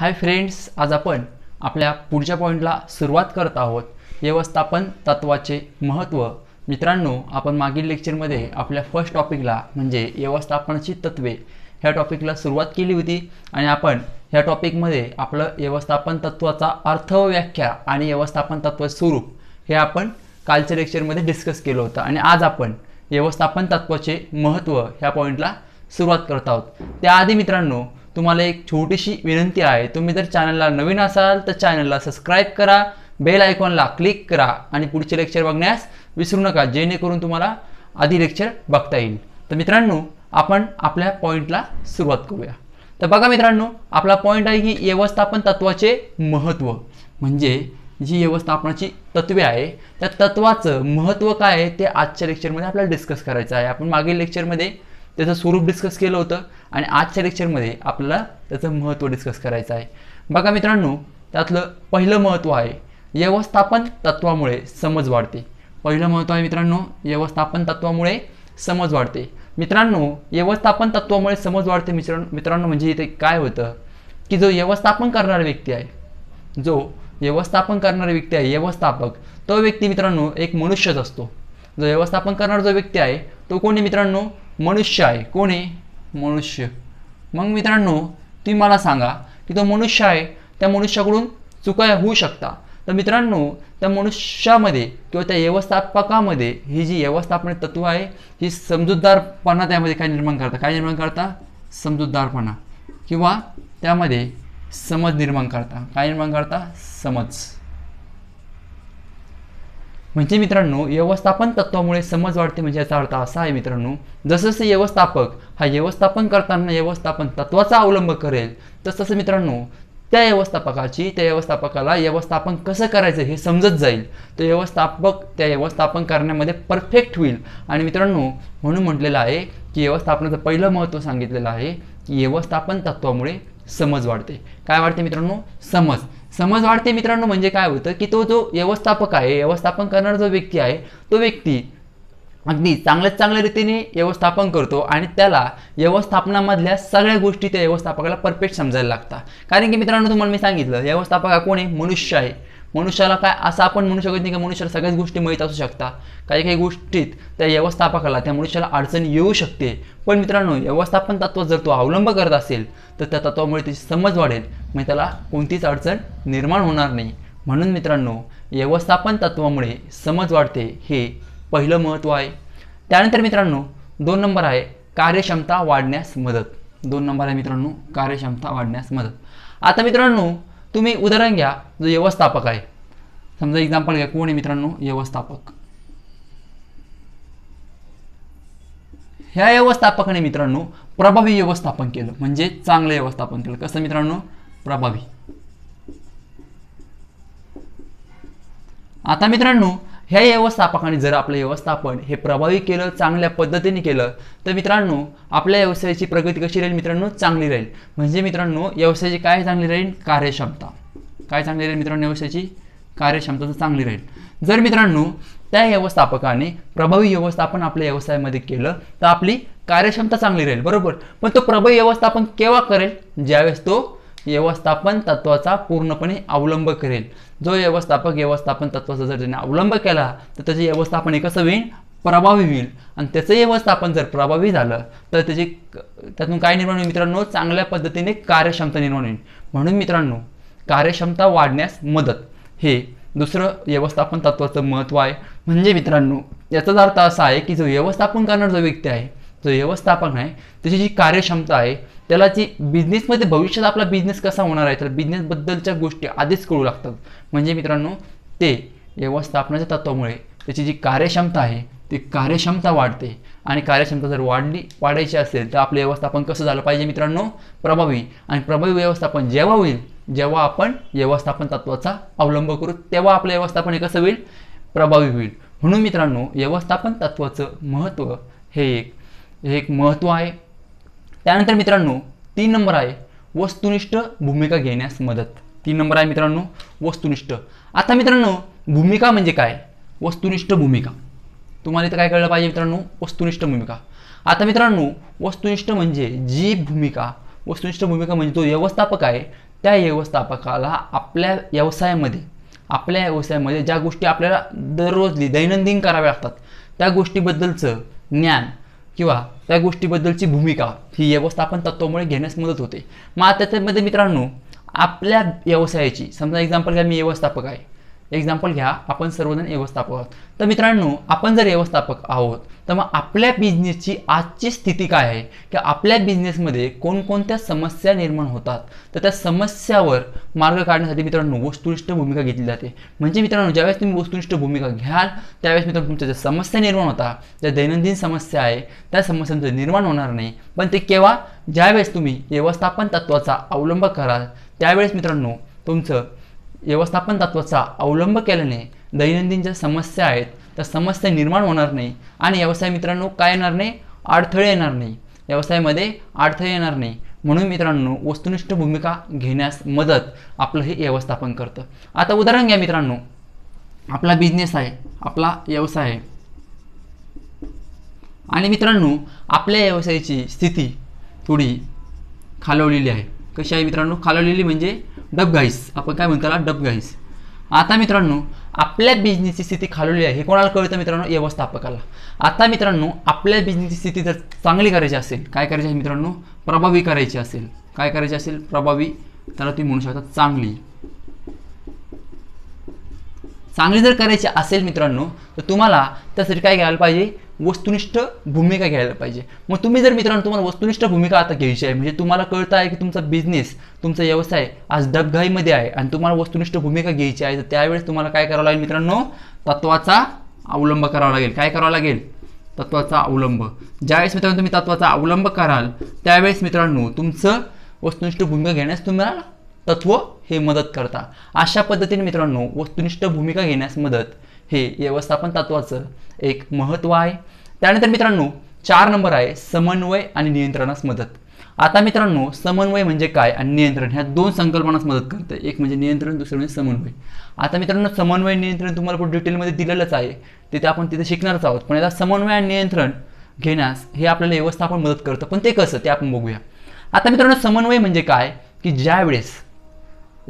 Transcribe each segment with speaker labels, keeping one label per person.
Speaker 1: hi friends आज आपण आपल्या पुढच्या पॉईंटला सुरुवात करत आहोत व्यवस्थापन तत्वाचे महत्त्व मित्रांनो आपण मागील लेक्चरमध्ये आपल्या फर्स्ट टॉपिकला म्हणजे व्यवस्थापनाची तत्वे ह्या टॉपिकला सुरुवात केली होती आणि आपण ह्या टॉपिकमध्ये आपलं व्यवस्थापन तत्वाचा अर्थ व्याख्या आणि व्यवस्थापन तत्व स्वरूप हे आपण कालच्या लेक्चरमध्ये डिस्कस केलं होतं आणि आज आपण व्यवस्थापन तत्वाचे महत्त्व ह्या पॉईंटला सुरुवात करत आहोत त्याआधी मित्रांनो तुम्हाला एक छोटीशी विनंती आहे तुम्ही जर चॅनलला नवीन असाल तर चॅनलला सबस्क्राईब करा बेल आयकॉनला क्लिक करा आणि पुढचे लेक्चर बघण्यास विसरू नका जेणेकरून तुम्हाला आधी लेक्चर बघता येईल तर मित्रांनो आपण आपल्या पॉईंटला सुरुवात करूया तर बघा मित्रांनो आपला पॉईंट आहे की व्यवस्थापन तत्वाचे महत्त्व म्हणजे जी व्यवस्थापनाची तत्वे आहे त्या तत्वाचं महत्त्व काय आहे ते आजच्या लेक्चरमध्ये आपल्याला डिस्कस करायचं आहे आपण मागील लेक्चरमध्ये त्याचं स्वरूप डिस्कस केलं होतं आणि आजच्या लेक्चरमध्ये आपल्याला त्याचं महत्त्व डिस्कस करायचं आहे बघा मित्रांनो त्यातलं पहिलं महत्त्व आहे व्यवस्थापन तत्वामुळे समज वाढते पहिलं महत्त्व आहे मित्रांनो व्यवस्थापन तत्वामुळे समज वाढते मित्रांनो व्यवस्थापन तत्वामुळे समज वाढते मित्र मित्रांनो म्हणजे इथे काय होतं की जो व्यवस्थापन करणारा व्यक्ती आहे जो व्यवस्थापन करणारा व्यक्ती आहे व्यवस्थापक तो व्यक्ती मित्रांनो एक मनुष्यच असतो जो व्यवस्थापन करणारा जो व्यक्ती आहे तो कोणी मित्रांनो मनुष्य आहे कोणी मनुष्य मग मित्रांनो तुम्ही मला सांगा की तो मनुष्य आहे त्या मनुष्याकडून चुका होऊ शकता तर मित्रांनो त्या मनुष्यामध्ये किंवा त्या व्यवस्थापकामध्ये ही जी व्यवस्थापन तत्व आहे ही समजूतदारपणा त्यामध्ये काय निर्माण करता काय निर्माण करता समजूतदारपणा किंवा त्यामध्ये समज निर्माण करता काय निर्माण करता समज म्हणजे मित्रांनो व्यवस्थापन तत्वामुळे समज वाढते म्हणजे याचा अर्थ असा आहे मित्रांनो जसं व्यवस्थापक हा व्यवस्थापन करताना व्यवस्थापन तत्वाचा अवलंब करेल तसतसं मित्रांनो त्या व्यवस्थापकाची त्या व्यवस्थापकाला व्यवस्थापन कसं करायचं हे समजत जाईल तो व्यवस्थापक त्या व्यवस्थापन करण्यामध्ये परफेक्ट होईल आणि मित्रांनो म्हणून म्हटलेलं आहे की व्यवस्थापनाचं पहिलं महत्त्व सांगितलेलं आहे की व्यवस्थापन तत्वामुळे समज वाढते काय वाढते मित्रांनो समज समज वाढते मित्रांनो म्हणजे काय होतं की तो जो व्यवस्थापक आहे व्यवस्थापन करणारा जो व्यक्ती आहे तो व्यक्ती अगदी चांगल्याच चांगल्या रीतीने व्यवस्थापन करतो आणि त्याला व्यवस्थापनामधल्या सगळ्या गोष्टी त्या व्यवस्थापकाला परफेक्ट समजायला लागतात कारण की मित्रांनो तुम्हाला मी सांगितलं व्यवस्थापक हा कोण आहे मनुष्य आहे मनुष्याला काय असं आपण म्हणू शकत नाही की मनुष्याला सगळ्याच गोष्टी माहीत असू शकता काही काही गोष्टीत त्या व्यवस्थापकाला त्या मनुष्याला अडचण येऊ शकते पण मित्रांनो व्यवस्थापन तत्व जर तो अवलंब करत असेल तर त्या तत्वामुळे त्याची समज वाढेल म्हणजे त्याला कोणतीच अडचण निर्माण होणार नाही म्हणून मित्रांनो व्यवस्थापन तत्वामुळे समज वाढते हे पहिलं महत्त्व आहे त्यानंतर मित्रांनो दोन नंबर आहे कार्यक्षमता वाढण्यास मदत दोन नंबर आहे मित्रांनो कार्यक्षमता वाढण्यास मदत आता मित्रांनो तुम्ही उदाहरण घ्या जो व्यवस्थापक आहे समजा एक्झाम्पल घ्या कोण आहे मित्रांनो व्यवस्थापक ह्या व्यवस्थापकाने मित्रांनो प्रभावी व्यवस्थापन केलं म्हणजे चांगलं व्यवस्थापन केलं कसं मित्रांनो प्रभावी आता मित्रांनो ह्या व्यवस्थापकाने जर आपलं व्यवस्थापन हे प्रभावी केलं चांगल्या पद्धतीने केलं तर मित्रांनो आपल्या व्यवसायाची प्रगती कशी राहील मित्रांनो चांगली राहील म्हणजे मित्रांनो व्यवसायाची काय चांगली राहील कार्यक्षमता काय चांगली राहील मित्रांनो व्यवसायाची कार्यक्षमता चांगली राहील जर मित्रांनो त्या व्यवस्थापकाने प्रभावी व्यवस्थापन आपल्या व्यवसायामध्ये केलं तर आपली कार्यक्षमता चांगली राहील बरोबर पण तो प्रभावी व्यवस्थापन केव्हा करेल ज्यावेळेस तो व्यवस्थापन तत्वाचा पूर्णपणे अवलंब करेल जो व्यवस्थापक व्यवस्थापन तत्वाचा जर त्याने अवलंब केला तर त्याचे व्यवस्थापन एक कसं होईल प्रभावी होईल आणि त्याचं व्यवस्थापन जर प्रभावी झालं तर त्याची त्यातून काय निर्माण होईल मित्रांनो चांगल्या पद्धतीने कार्यक्षमता निर्माण होईल म्हणून मित्रांनो कार्यक्षमता वाढण्यास मदत हे दुसरं व्यवस्थापन तत्वाचं महत्त्व आहे म्हणजे मित्रांनो याचाच अर्थ असा आहे की जो व्यवस्थापन करणारा जो व्यक्ती आहे जो व्यवस्थापन आहे त्याची जी कार्यक्षमता आहे त्याला जी बिझनेसमध्ये भविष्यात आपला बिझनेस कसा होणार आहे तर बिझनेसबद्दलच्या गोष्टी आधीच कळू लागतात म्हणजे मित्रांनो ते व्यवस्थापनाच्या तत्वामुळे त्याची जी कार्यक्षमता आहे ती कार्यक्षमता वाढते आणि कार्यक्षमता जर वाढली वाढायची असेल तर आपलं व्यवस्थापन कसं झालं पाहिजे मित्रांनो प्रभावी आणि प्रभावी व्यवस्थापन जेव्हा होईल जेव्हा आपण व्यवस्थापन तत्वाचा अवलंब करू तेव्हा आपलं व्यवस्थापन हे कसं होईल प्रभावी होईल म्हणून मित्रांनो व्यवस्थापन तत्वाचं महत्त्व हे एक हे एक महत्त्व आहे त्यानंतर मित्रांनो तीन नंबर आहे वस्तुनिष्ठ भूमिका घेण्यास मदत तीन नंबर आहे मित्रांनो वस्तुनिष्ठ आता मित्रांनो भूमिका म्हणजे काय वस्तुनिष्ठ भूमिका तुम्हाला इथं काय कळलं पाहिजे मित्रांनो वस्तुनिष्ठ भूमिका आता मित्रांनो वस्तुनिष्ठ म्हणजे जी भूमिका वस्तुनिष्ठ भूमिका म्हणजे तो व्यवस्थापक आहे त्या व्यवस्थापकाला आपल्या व्यवसायामध्ये आपल्या व्यवसायामध्ये ज्या गोष्टी आपल्याला दररोजली दैनंदिन कराव्या लागतात त्या गोष्टीबद्दलचं ज्ञान किंवा त्या गोष्टीबद्दलची भूमिका ही व्यवस्थापन तत्वामुळे घेण्यास मदत होते मग त्याच्यामध्ये मित्रांनो आपल्या व्यवसायाची समजा एक्झाम्पल घ्या मी व्यवस्थापक आहे एक्झाम्पल घ्या आपण सर्वजण व्यवस्थापक आहोत तर मित्रांनो आपण जर व्यवस्थापक आहोत तर मग आपल्या बिझनेसची आजची स्थिती काय आहे की आपल्या बिझनेसमध्ये कोणकोणत्या समस्या निर्माण होतात तर त्या समस्यावर मार्ग काढण्यासाठी मित्रांनो वस्तुनिष्ठ भूमिका घेतली जाते म्हणजे मित्रांनो ज्यावेळेस तुम्ही वस्तुनिष्ठ भूमिका घ्याल त्यावेळेस मित्रांनो तुमच्या ज्या समस्या निर्माण होता ज्या दैनंदिन समस्या आहे त्या समस्यांचं निर्माण होणार नाही पण ते केव्हा ज्यावेळेस तुम्ही व्यवस्थापन तत्वाचा अवलंब कराल त्यावेळेस मित्रांनो तुमचं व्यवस्थापन तत्वाचा अवलंब केल्याने दैनंदिन ज्या समस्या आहेत त्या समस्या निर्माण होणार नाही आणि व्यवसाय मित्रांनो काय येणार नाही अडथळे येणार नाही व्यवसायामध्ये अडथळे येणार नाही म्हणून मित्रांनो वस्तुनिष्ठ भूमिका घेण्यास मदत आपलं हे व्यवस्थापन करतं आता उदाहरण घ्या मित्रांनो आपला बिझनेस आहे आपला व्यवसाय आहे आणि मित्रांनो आपल्या व्यवसायाची स्थिती थोडी खालवलेली आहे कशी आहे मित्रांनो खालवलेली म्हणजे डबघाईस आपण काय म्हणतो डब डबघाईस आता मित्रांनो आपल्या बिझनेसची स्थिती खालवली आहे हे कोणाला कळतं मित्रांनो व्यवस्थापकाला आता मित्रांनो आपल्या बिझनेसची स्थिती जर चांगली करायची असेल काय करायची आहे मित्रांनो प्रभावी करायची असेल काय करायची असेल प्रभावी त्याला तुम्ही म्हणू शकता चांगली चांगली जर करायची असेल मित्रांनो तर तुम्हाला त्यासाठी काय घ्यायला पाहिजे वस्तुनिष्ठ भूमिका घ्यायला पाहिजे मग तुम्ही जर मित्रांनो तुम्हाला वस्तुनिष्ठ भूमिका आता घ्यायची आहे म्हणजे तुम्हाला कळतं आहे की तुमचा बिझनेस तुमचा व्यवसाय आज डबघाईमध्ये आहे आणि तुम्हाला वस्तुनिष्ठ भूमिका घ्यायची आहे तर त्यावेळेस तुम्हाला काय करावं लागेल मित्रांनो तत्वाचा अवलंब करावा लागेल काय करावा लागेल तत्वाचा अवलंब ज्यावेळेस मित्रांनो तुम्ही तत्वाचा अवलंब कराल त्यावेळेस मित्रांनो तुमचं वस्तुनिष्ठ भूमिका घेण्यास तुम्हाला तत्व हे मदत करता अशा पद्धतीने मित्रांनो वस्तुनिष्ठ भूमिका घेण्यास मदत हे व्यवस्थापन तत्वाचं एक महत्त्व आहे त्यानंतर मित्रांनो चार नंबर आहे समन्वय आणि नियंत्रणास मदत आता मित्रांनो समन्वय म्हणजे काय आणि नियंत्रण ह्या दोन संकल्पनास मदत करते एक म्हणजे नियंत्रण दुसरं म्हणजे समन्वय आता मित्रांनो समन्वय नियंत्रण तुम्हाला खूप डिटेलमध्ये दिलेलंच आहे तिथे आपण तिथे शिकणारच आहोत पण याला समन्वय आणि नियंत्रण घेण्यास हे आपल्याला व्यवस्थापन मदत करतं पण ते कसं ते आपण बघूया आता मित्रांनो समन्वय म्हणजे काय की ज्या वेळेस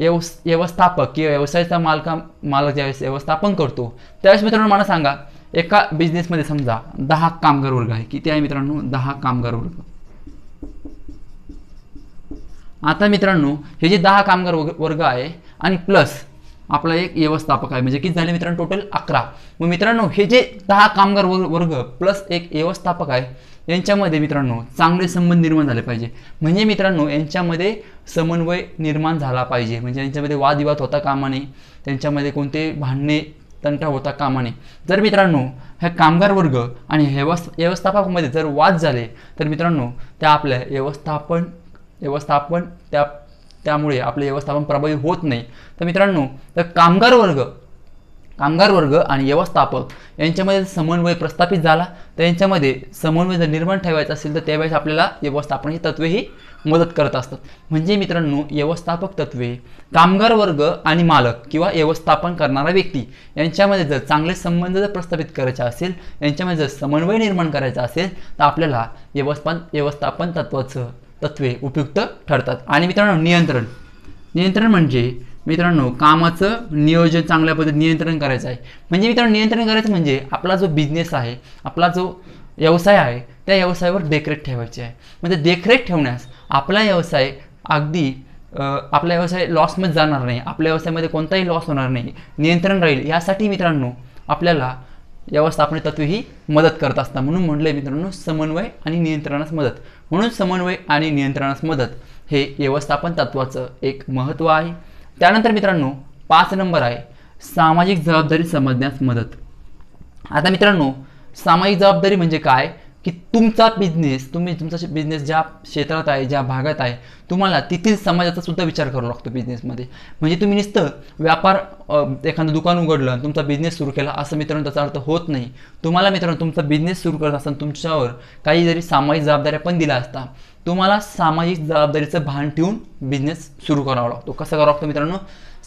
Speaker 1: व्यवस् व्यवस्थापक किंवा व्यवसायाचा मालका मालक ज्यावेळेस व्यवस्थापन करतो त्यावेळेस मित्रांनो मला सांगा एका बिझनेसमध्ये समजा दहा कामगार वर्ग आहे किती आहे मित्रांनो दहा कामगार वर्ग आता मित्रांनो हे जे दहा कामगार वर्ग आहे आणि प्लस आपला एक व्यवस्थापक आहे म्हणजे किती झाले मित्रांनो टोटल अकरा मग मित्रांनो हे जे दहा कामगार वर्ग प्लस एक व्यवस्थापक आहे यांच्यामध्ये मित्रांनो चांगले संबंध निर्माण झाले पाहिजे म्हणजे मित्रांनो यांच्यामध्ये समन्वय निर्माण झाला पाहिजे म्हणजे यांच्यामध्ये वादविवाद होता कामा नये त्यांच्यामध्ये कोणते भांडणे तंटा होता कामा नये जर मित्रांनो ह्या कामगार वर्ग आणि व्यवस्थापकामध्ये व्यवस्थापकमध्ये जर वाद झाले तर मित्रांनो त्या आपल्या व्यवस्थापन व्यवस्थापन त्या त्यामुळे आपले व्यवस्थापन प्रभावी होत नाही तर मित्रांनो तर कामगार वर्ग कामगार वर्ग आणि व्यवस्थापक यांच्यामध्ये समन्वय प्रस्थापित झाला तर यांच्यामध्ये समन्वय जर निर्माण ठेवायचा असेल तर त्यावेळेस आपल्याला व्यवस्थापन ही ही मदत करत असतात म्हणजे मित्रांनो व्यवस्थापक तत्वे कामगार वर्ग आणि मालक किंवा व्यवस्थापन करणारा व्यक्ती यांच्यामध्ये जर चांगले संबंध जर प्रस्थापित करायचे असेल यांच्यामध्ये जर समन्वय निर्माण करायचा असेल तर आपल्याला व्यवस्थापन व्यवस्थापन तत्वाचं तत्वे उपयुक्त ठरतात आणि मित्रांनो नियंत्रण नियंत्रण म्हणजे मित्रांनो कामाचं नियोजन चांगल्या पद्धतीने नियंत्रण करायचं आहे म्हणजे मित्रांनो नियंत्रण करायचं म्हणजे आपला जो बिझनेस आहे आपला जो व्यवसाय आहे त्या व्यवसायावर देखरेख ठेवायची आहे म्हणजे देखरेख ठेवण्यास आपला व्यवसाय अगदी आपला व्यवसाय लॉसमध्ये जाणार नाही आपल्या व्यवसायामध्ये कोणताही लॉस होणार नाही नियंत्रण राहील यासाठी मित्रांनो आपल्याला व्यवस्थापन तत्वे ही मदत करत असतात म्हणून आहे मित्रांनो समन्वय आणि नियंत्रणास मदत म्हणून समन्वय आणि नियंत्रणास मदत हे व्यवस्थापन तत्वाचं एक महत्त्व आहे त्यानंतर मित्रांनो पाच नंबर आहे सामाजिक जबाबदारी समजण्यास मदत आता मित्रांनो सामाजिक जबाबदारी म्हणजे काय की तुमचा बिझनेस तुम्ही तुमचा बिझनेस ज्या क्षेत्रात आहे ज्या भागात आहे तुम्हाला तिथील समाजाचा सुद्धा विचार करावा लागतो बिझनेसमध्ये म्हणजे तुम्ही नुसतं व्यापार एखादं दुकान उघडलं तुमचा बिझनेस सुरू केला असं मित्रांनो त्याचा अर्थ होत नाही तुम्हाला मित्रांनो तुमचा बिझनेस सुरू करत असताना तुमच्यावर काही जरी सामाजिक जबाबदाऱ्या पण दिल्या असता तुम्हाला सामाजिक जबाबदारीचं भान ठेवून बिझनेस सुरू करावा लागतो कसं करावा लागतो मित्रांनो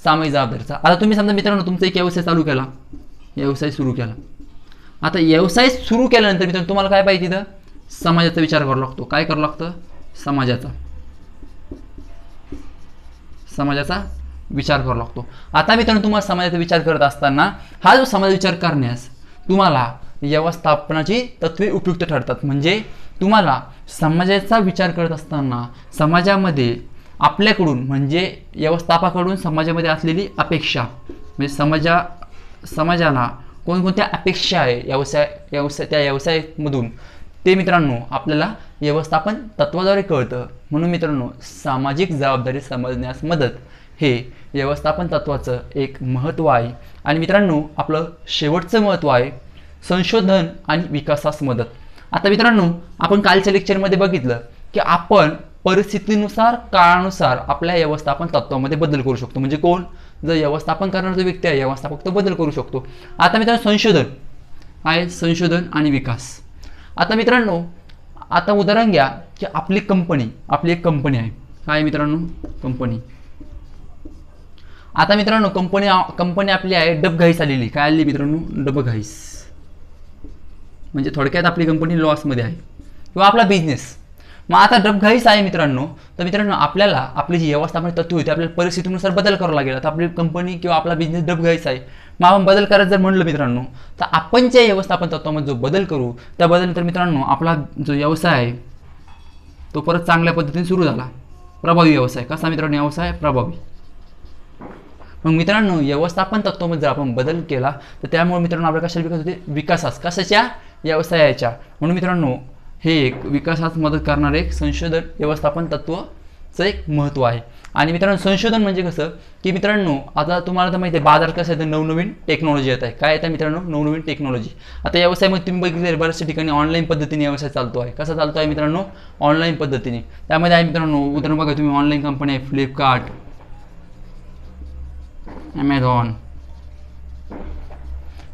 Speaker 1: सामाजिक जबाबदारीचा आता तुम्ही समजा मित्रांनो तुमचा एक व्यवसाय चालू केला व्यवसाय सुरू केला आता व्यवसाय सुरू केल्यानंतर मित्रांनो तुम्हाला काय पाहिजे तिथं समाजाचा विचार करावा लागतो काय करावं लागतं समाजाचा समाजाचा विचार करावा लागतो आता मित्रांनो तुम्हाला समाजाचा विचार करत असताना हा जो समाज विचार करण्यास तुम्हाला व्यवस्थापनाची तत्वे उपयुक्त ठरतात म्हणजे तुम्हाला समाजाचा विचार करत असताना समाजामध्ये आपल्याकडून म्हणजे व्यवस्थापकाकडून समाजामध्ये असलेली अपेक्षा म्हणजे समाजा समाजाला कोणकोणत्या अपेक्षा आहे व्यवसाय व्यवसाय त्या व्यवसायामधून ते मित्रांनो आपल्याला व्यवस्थापन तत्वाद्वारे कळतं म्हणून मित्रांनो सामाजिक जबाबदारी समजण्यास मदत हे व्यवस्थापन तत्वाचं एक महत्त्व आहे आणि मित्रांनो आपलं शेवटचं महत्त्व आहे संशोधन आणि विकासास मदत आता मित्रांनो आपण कालच्या लेक्चरमध्ये बघितलं की आपण परिस्थितीनुसार काळानुसार आपल्या व्यवस्थापन तत्वामध्ये बदल करू शकतो म्हणजे कोण जर व्यवस्थापन करणारा जो व्यक्ती आहे व्यवस्थापक तो बदल करू शकतो आता मित्रांनो संशोधन आहे संशोधन आणि विकास आता मित्रांनो आता उदाहरण घ्या की आपली कंपनी आपली एक कंपनी आहे काय मित्रांनो कंपनी आता मित्रांनो कंपनी कंपनी आपली आहे डबघाईस आलेली काय आली मित्रांनो डबघाईस म्हणजे थोडक्यात आपली कंपनी लॉसमध्ये आहे किंवा आपला बिझनेस मग आता डबघाईच आहे मित्रांनो तर मित्रांनो आपल्याला आपली जी व्यवस्थापन तत्व होती आपल्याला परिस्थितीनुसार बदल करावा लागेल आता आपली कंपनी किंवा आपला बिझनेस डबघाईचा आहे मग आपण बदल करायचं जर म्हणलं मित्रांनो तर आपण ज्या व्यवस्थापन तत्वामध्ये जो बदल करू त्या बदल तर मित्रांनो आपला जो व्यवसाय आहे तो परत चांगल्या पद्धतीने सुरू झाला प्रभावी व्यवसाय कसा मित्रांनो व्यवसाय प्रभावी मग मित्रांनो व्यवस्थापन तत्वामध्ये जर आपण बदल केला तर त्यामुळे मित्रांनो आपल्या कशाला विकास होते विकासास कशाच्या व्यवसायाच्या म्हणून मित्रांनो हे एक विकासात मदत करणारे एक संशोधन व्यवस्थापन तत्वचं एक महत्त्व आहे आणि मित्रांनो संशोधन म्हणजे कसं की मित्रांनो आता तुम्हाला तर माहिती आहे बाजार कसं येतं नवनवीन टेक्नॉलॉजी येत आहे काय आहे मित्रांनो नवनवीन टेक्नॉलॉजी आता व्यवसायामध्ये तुम्ही बघितले बऱ्याचशा ठिकाणी ऑनलाईन पद्धतीने व्यवसाय चालतो आहे कसा चालतो आहे मित्रांनो ऑनलाईन पद्धतीने त्यामध्ये आहे मित्रांनो उदाहरण बघा तुम्ही ऑनलाईन कंपनी आहे फ्लिपकार्ट ॲमेझॉन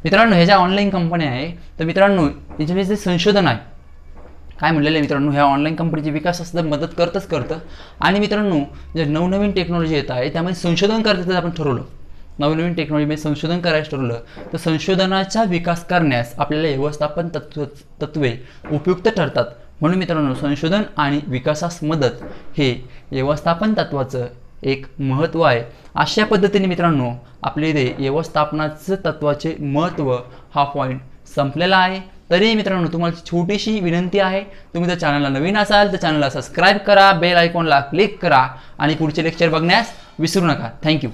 Speaker 1: मित्रांनो ह्या ज्या ऑनलाईन कंपन्या आहे तर मित्रांनो त्यांच्यामध्ये जे संशोधन आहे काय म्हणलेलं आहे मित्रांनो ह्या ऑनलाईन कंपनीचे विकासास तर मदत करतच करतं आणि मित्रांनो जे नवनवीन टेक्नॉलॉजी येत आहे त्यामध्ये संशोधन करायचं आपण ठरवलं नवनवीन टेक्नॉलॉजीमध्ये संशोधन करायचं ठरवलं तर संशोधनाचा विकास करण्यास आपल्याला व्यवस्थापन तत्व तत्वे उपयुक्त ठरतात म्हणून मित्रांनो संशोधन आणि विकासास मदत हे व्यवस्थापन तत्वाचं एक महत्त्व आहे अशा पद्धतीने मित्रांनो आपले ते व्यवस्थापनाचं तत्वाचे महत्त्व हा पॉईंट संपलेला आहे तरी मित्रांनो तुम्हाला छोटीशी विनंती आहे तुम्ही जर चॅनलला नवीन असाल तर चॅनलला सबस्क्राईब करा बेल आयकॉनला क्लिक करा आणि पुढचे लेक्चर बघण्यास विसरू नका थँक्यू